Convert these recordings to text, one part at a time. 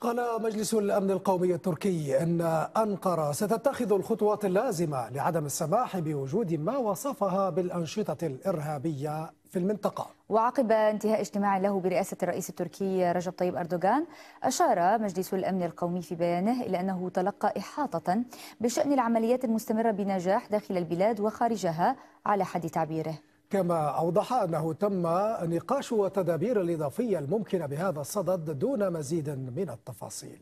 قال مجلس الأمن القومي التركي أن أنقرة ستتخذ الخطوات اللازمة لعدم السماح بوجود ما وصفها بالأنشطة الإرهابية في المنطقة وعقب انتهاء اجتماع له برئاسة الرئيس التركي رجب طيب أردوغان أشار مجلس الأمن القومي في بيانه إلى أنه تلقى إحاطة بشأن العمليات المستمرة بنجاح داخل البلاد وخارجها على حد تعبيره كما أوضح أنه تم نقاش وتدابير الإضافية الممكنة بهذا الصدد دون مزيد من التفاصيل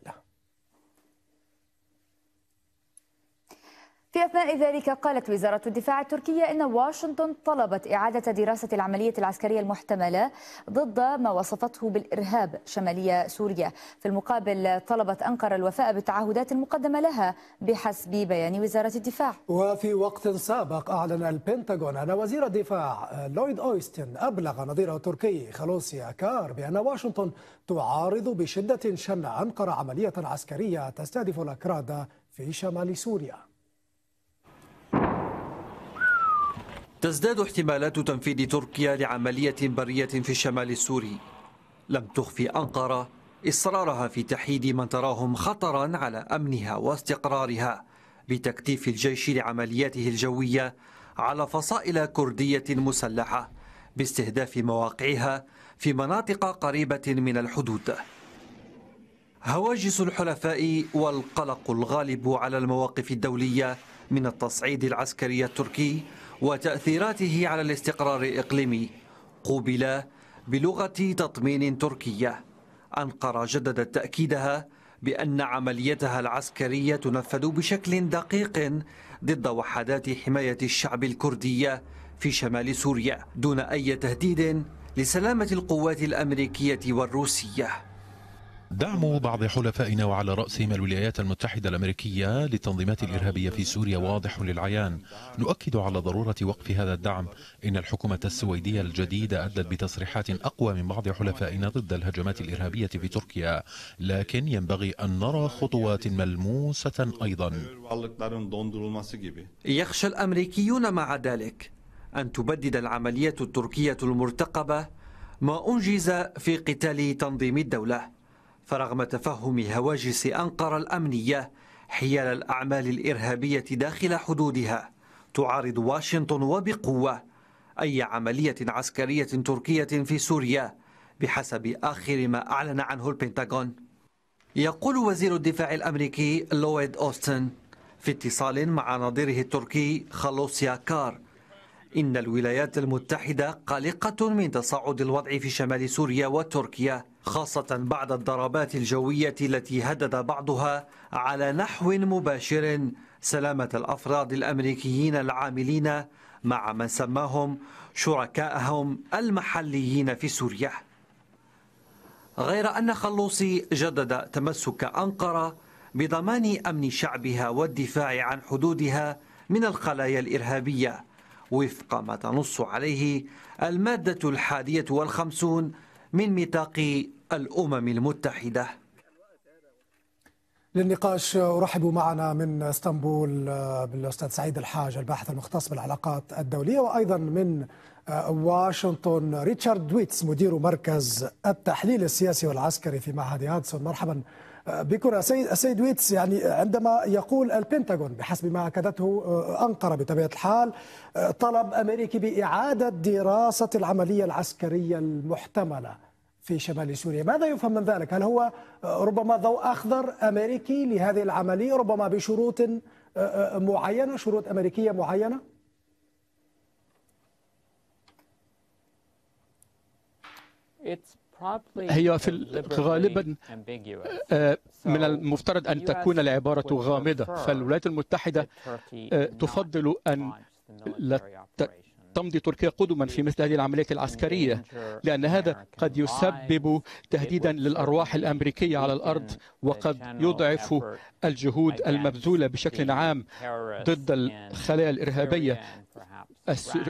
في أثناء ذلك قالت وزارة الدفاع التركية أن واشنطن طلبت إعادة دراسة العملية العسكرية المحتملة ضد ما وصفته بالإرهاب شمالية سوريا في المقابل طلبت أنقرة الوفاء بالتعهدات المقدمة لها بحسب بيان وزارة الدفاع وفي وقت سابق أعلن البنتاغون أن وزير الدفاع لويد أويستن أبلغ نظيره التركي خلوسيا كار بأن واشنطن تعارض بشدة شن أنقرة عملية عسكرية تستهدف الأكراد في شمال سوريا تزداد احتمالات تنفيذ تركيا لعملية برية في الشمال السوري لم تخفي أنقرة إصرارها في تحييد من تراهم خطرا على أمنها واستقرارها بتكتيف الجيش لعملياته الجوية على فصائل كردية مسلحة باستهداف مواقعها في مناطق قريبة من الحدود هواجس الحلفاء والقلق الغالب على المواقف الدولية من التصعيد العسكري التركي وتأثيراته على الاستقرار الإقليمي قوبل بلغة تطمين تركية أنقرة جددت تأكيدها بأن عمليتها العسكرية تنفذ بشكل دقيق ضد وحدات حماية الشعب الكردية في شمال سوريا دون أي تهديد لسلامة القوات الأمريكية والروسية دعم بعض حلفائنا وعلى رأسهم الولايات المتحدة الأمريكية للتنظيمات الإرهابية في سوريا واضح للعيان نؤكد على ضرورة وقف هذا الدعم إن الحكومة السويدية الجديدة أدت بتصريحات أقوى من بعض حلفائنا ضد الهجمات الإرهابية في تركيا لكن ينبغي أن نرى خطوات ملموسة أيضا يخشى الأمريكيون مع ذلك أن تبدد العملية التركية المرتقبة ما أنجز في قتال تنظيم الدولة فرغم تفهم هواجس أنقرة الأمنية حيال الأعمال الإرهابية داخل حدودها تعارض واشنطن وبقوة أي عملية عسكرية تركية في سوريا بحسب آخر ما أعلن عنه البنتاغون يقول وزير الدفاع الأمريكي لويد أوستن في اتصال مع نظيره التركي خلوصيا كار إن الولايات المتحدة قلقة من تصاعد الوضع في شمال سوريا وتركيا خاصة بعد الضربات الجوية التي هدد بعضها على نحو مباشر سلامة الأفراد الأمريكيين العاملين مع من سماهم شركائهم المحليين في سوريا غير أن خلوصي جدد تمسك أنقرة بضمان أمن شعبها والدفاع عن حدودها من الخلايا الإرهابية وفق ما تنص عليه المادة الحادية والخمسون من ميثاق الأمم المتحدة للنقاش أرحب معنا من اسطنبول آه، بالأستاذ سعيد الحاج الباحث المختص بالعلاقات الدولية وأيضا من آه، واشنطن ريتشارد دويتس مدير مركز التحليل السياسي والعسكري في معهد هادسون مرحبا بكرة السيد السيد ويتس يعني عندما يقول البنتاغون بحسب ما اكدته آه، انقره بطبيعه الحال آه، طلب امريكي باعاده دراسه العمليه العسكريه المحتمله في شمال سوريا، ماذا يفهم من ذلك؟ هل هو آه، ربما ضوء اخضر امريكي لهذه العمليه ربما بشروط معينه، شروط امريكيه معينه؟ It's هي في غالبا آه، من المفترض أن تكون العبارة غامضة فالولايات المتحدة آه، تفضل أن لا تمضي تركيا قدما في مثل هذه العمليات العسكرية لأن هذا قد يسبب تهديدا للأرواح الأمريكية على الأرض وقد يضعف الجهود المبذولة بشكل عام ضد الخلايا الإرهابية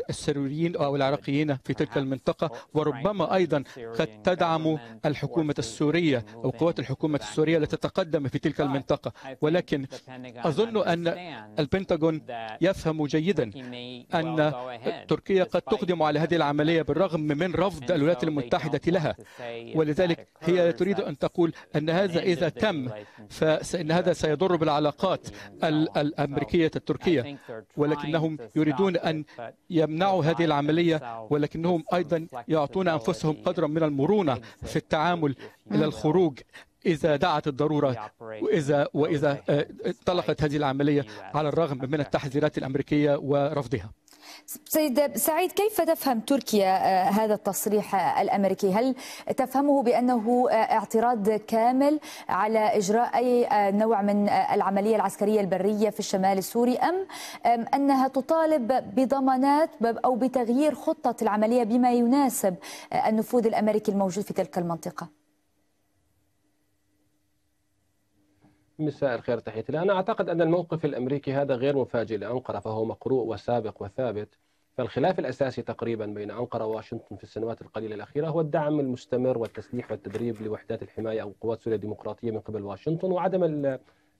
السروريين أو العراقيين في تلك المنطقة وربما أيضا قد تدعم الحكومة السورية أو قوات الحكومة السورية لتتقدم في تلك المنطقة ولكن أظن أن البنتاغون يفهم جيدا أن تركيا قد تقدم على هذه العملية بالرغم من رفض الولايات المتحدة لها ولذلك هي تريد أن تقول أن هذا إذا تم فإن هذا سيضر بالعلاقات الأمريكية التركية ولكنهم يريدون أن يمنعوا هذه العملية ولكنهم أيضا يعطون أنفسهم قدرا من المرونة في التعامل إلى الخروج إذا دعت الضرورة وإذا وإذا انطلقت آه، هذه العملية على الرغم من التحذيرات الأمريكية ورفضها سيد سعيد كيف تفهم تركيا آه، هذا التصريح آه، الامريكي؟ هل تفهمه بانه آه، اعتراض كامل على اجراء اي نوع من العمليه العسكريه البريه في الشمال السوري ام انها تطالب بضمانات او بتغيير خطه العمليه بما يناسب النفوذ الامريكي الموجود في تلك المنطقه؟ مساء الخير تحياتي أنا أعتقد أن الموقف الأمريكي هذا غير مفاجئ لأنقرة فهو مقروء وسابق وثابت فالخلاف الأساسي تقريبا بين أنقرة وواشنطن في السنوات القليلة الأخيرة هو الدعم المستمر والتسليح والتدريب لوحدات الحماية أو قوات سوريا الديمقراطية من قبل واشنطن وعدم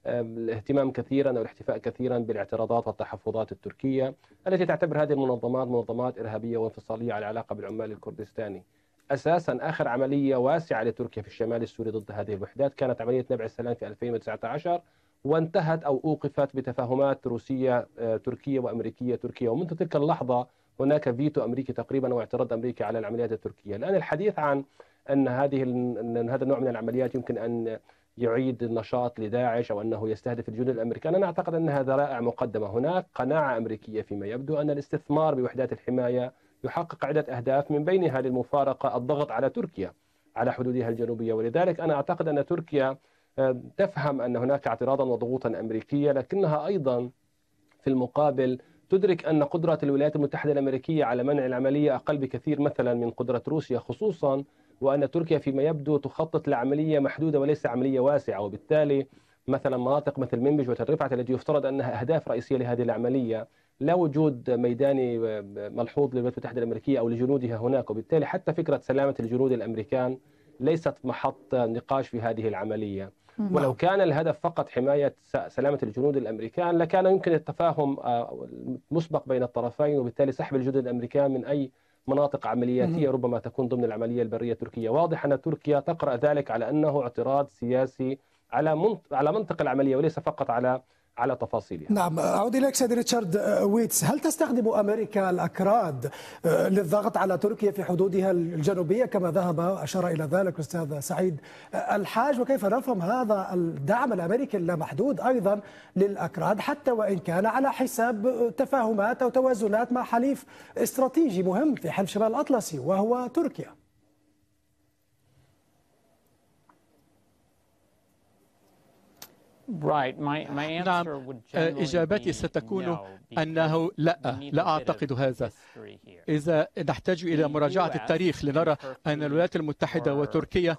الاهتمام كثيرا أو الاحتفاء كثيرا بالاعتراضات والتحفظات التركية التي تعتبر هذه المنظمات منظمات إرهابية وانفصالية على العلاقة بالعمال الكردستاني اساسا اخر عمليه واسعه لتركيا في الشمال السوري ضد هذه الوحدات كانت عمليه نبع السلام في 2019 وانتهت او اوقفت بتفاهمات روسيه آه، تركيه وامريكيه تركيه ومنذ تلك اللحظه هناك فيتو امريكي تقريبا واعتراض امريكي على العمليات التركيه، الان الحديث عن ان هذه ان هذا النوع من العمليات يمكن ان يعيد النشاط لداعش او انه يستهدف الجنود الامريكان، انا اعتقد ان هذا رائع مقدمه، هناك قناعه امريكيه فيما يبدو ان الاستثمار بوحدات الحمايه يحقق عدة أهداف من بينها للمفارقة الضغط على تركيا على حدودها الجنوبية ولذلك أنا أعتقد أن تركيا آه، تفهم أن هناك اعتراضا وضغوطا أمريكية لكنها أيضا في المقابل تدرك أن قدرة الولايات المتحدة الأمريكية على منع العملية أقل بكثير مثلا من قدرة روسيا خصوصا وأن تركيا فيما يبدو تخطط لعملية محدودة وليس عملية واسعة وبالتالي مثلا مناطق مثل منبج وتل رفعت التي يفترض أنها أهداف رئيسية لهذه العملية لا وجود ميداني ملحوظ للولايات المتحده الامريكيه او لجنودها هناك وبالتالي حتى فكره سلامه الجنود الامريكان ليست محط نقاش في هذه العمليه ولو كان الهدف فقط حمايه سلامه الجنود الامريكان لكان يمكن التفاهم آه، مسبق بين الطرفين وبالتالي سحب الجنود الامريكان من اي مناطق عملياتيه ربما تكون ضمن العمليه البريه التركيه، واضح ان تركيا تقرا ذلك على انه اعتراض سياسي على على منطق العمليه وليس فقط على على تفاصيلها نعم أعود إليك سيد ريتشارد آه، ويتس هل تستخدم أمريكا الأكراد آه، للضغط على تركيا في حدودها الجنوبية كما ذهب أشار إلى ذلك الأستاذ سعيد آه، الحاج وكيف نفهم هذا الدعم الأمريكي اللامحدود أيضا للأكراد حتى وإن كان على حساب تفاهمات أو توازنات مع حليف استراتيجي مهم في حلف شمال الأطلسي وهو تركيا نعم آه، إجابتي ستكون أنه لا لا أعتقد هذا إذا نحتاج إلى مراجعة التاريخ لنرى أن الولايات المتحدة وتركيا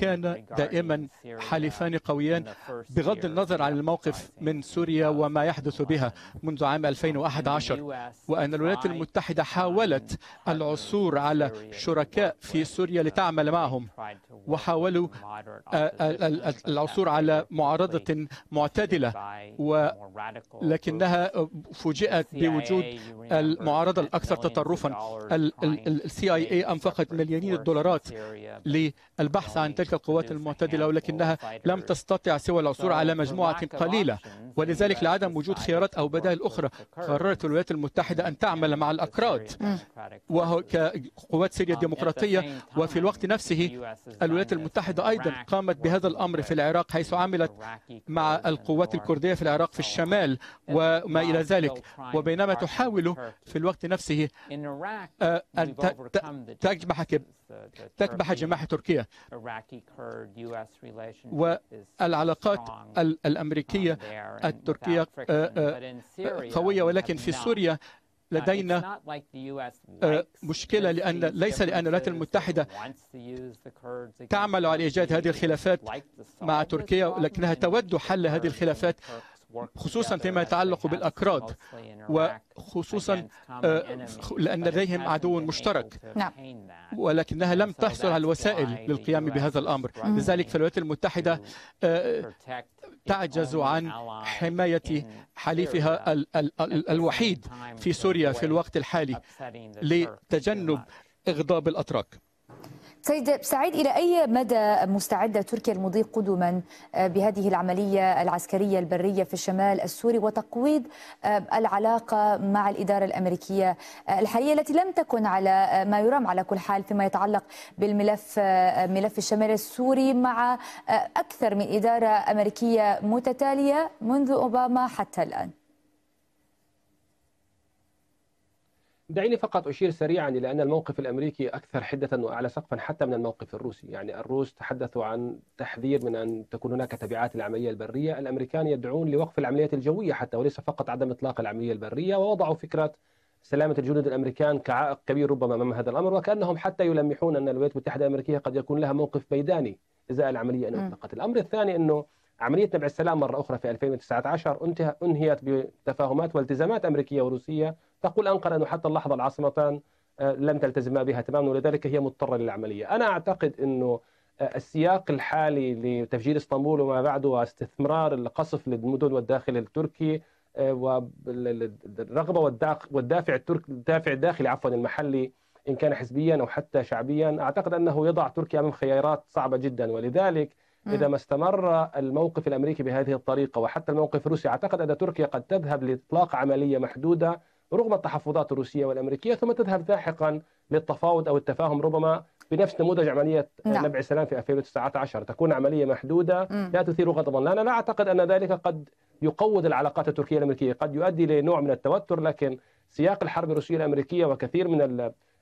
كان دائما حليفان قويان بغض النظر عن الموقف من سوريا وما يحدث بها منذ عام 2011 وأن الولايات المتحدة حاولت العثور على شركاء في سوريا لتعمل معهم وحاولوا آه، آه، العثور على معارضة معتدلة ولكنها فوجئت بوجود المعارضة الأكثر تطرفا السي اي اي أنفقت ملايين الدولارات للبحث عن تلك القوات المعتدلة ولكنها لم تستطع سوى العثور على مجموعة قليلة ولذلك لعدم وجود خيارات أو بدائل أخرى قررت الولايات المتحدة أن تعمل مع الأكراد وهو كقوات سوريا الديمقراطية وفي الوقت نفسه الولايات المتحدة أيضا قامت بهذا الأمر في العراق حيث عملت مع القوات الكردية في العراق في الشمال وما إلى ذلك وبينما تحاول في الوقت نفسه آه، أن تجمح تكبح جماح تركيا والعلاقات الأمريكية التركية آه، آه، آه، قوية ولكن في سوريا uh, لدينا مشكلة لأن ليس لأن الولايات المتحدة تعمل على إيجاد هذه الخلافات مع تركيا لكنها تود حل هذه الخلافات خصوصا فيما يتعلق بالأكراد وخصوصا لأن لديهم عدو مشترك نعم. ولكنها لم تحصل على الوسائل للقيام بهذا الأمر لذلك فالولايات المتحدة تعجز عن حماية حليفها الوحيد في سوريا في الوقت الحالي لتجنب إغضاب الأتراك سيد سعيد إلى أي مدى مستعدة تركيا المضي قدما آه، بهذه العملية العسكرية البرية في الشمال السوري وتقويض آه، العلاقة مع الإدارة الأمريكية آه، الحالية التي لم تكن على ما يرام على كل حال فيما يتعلق بالملف ملف الشمال السوري مع أكثر من إدارة أمريكية متتالية منذ أوباما حتى الآن دعيني فقط أشير سريعا إلى أن الموقف الأمريكي أكثر حدة وأعلى سقفا حتى من الموقف الروسي يعني الروس تحدثوا عن تحذير من أن تكون هناك تبعات العملية البرية الأمريكان يدعون لوقف العمليات الجوية حتى وليس فقط عدم إطلاق العملية البرية ووضعوا فكرة سلامة الجنود الأمريكان كعائق كبير ربما أمام هذا الأمر وكأنهم حتى يلمحون أن الولايات المتحدة الأمريكية قد يكون لها موقف ميداني إزاء العملية إن أطلقت الأمر الثاني أنه عملية نبع السلام مرة أخرى في 2019 انتهى أنهيت بتفاهمات والتزامات أمريكية وروسية تقول أنقرة أنه حتى اللحظة العاصمتان آه، لم تلتزما بها تماما ولذلك هي مضطرة للعملية أنا أعتقد أنه آه، السياق الحالي لتفجير اسطنبول وما بعده واستثمار القصف للمدن والداخل التركي آه، والرغبه والدافع التركي الدافع الداخلي عفوا المحلي ان كان حزبيا او حتى شعبيا اعتقد انه يضع تركيا امام خيارات صعبه جدا ولذلك إذا ما استمر الموقف الأمريكي بهذه الطريقة وحتى الموقف الروسي أعتقد أن تركيا قد تذهب لإطلاق عملية محدودة رغم التحفظات الروسية والأمريكية ثم تذهب لاحقا للتفاوض أو التفاهم ربما بنفس نموذج عملية نعم. نبع السلام في 2019 تكون عملية محدودة لا تثير غضبا لا أنا لا أعتقد أن ذلك قد يقوض العلاقات التركية الأمريكية قد يؤدي لنوع من التوتر لكن سياق الحرب الروسية الأمريكية وكثير من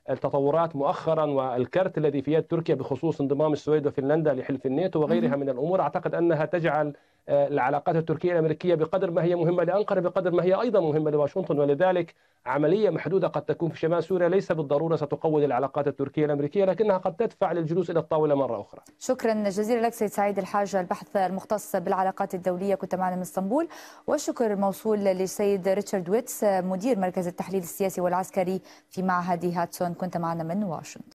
التطورات مؤخرا والكرت الذي في يد تركيا بخصوص انضمام السويد وفنلندا لحلف الناتو وغيرها من الامور اعتقد انها تجعل آه، العلاقات التركية الأمريكية بقدر ما هي مهمة لأنقرة بقدر ما هي أيضا مهمة لواشنطن ولذلك عملية محدودة قد تكون في شمال سوريا ليس بالضرورة ستقوض العلاقات التركية الأمريكية لكنها قد تدفع للجلوس إلى الطاولة مرة أخرى شكرا جزيلا لك سيد سعيد الحاج البحث المختص بالعلاقات الدولية كنت معنا من اسطنبول والشكر موصول للسيد ريتشارد ويتس مدير مركز التحليل السياسي والعسكري في معهد هاتسون كنت معنا من واشنطن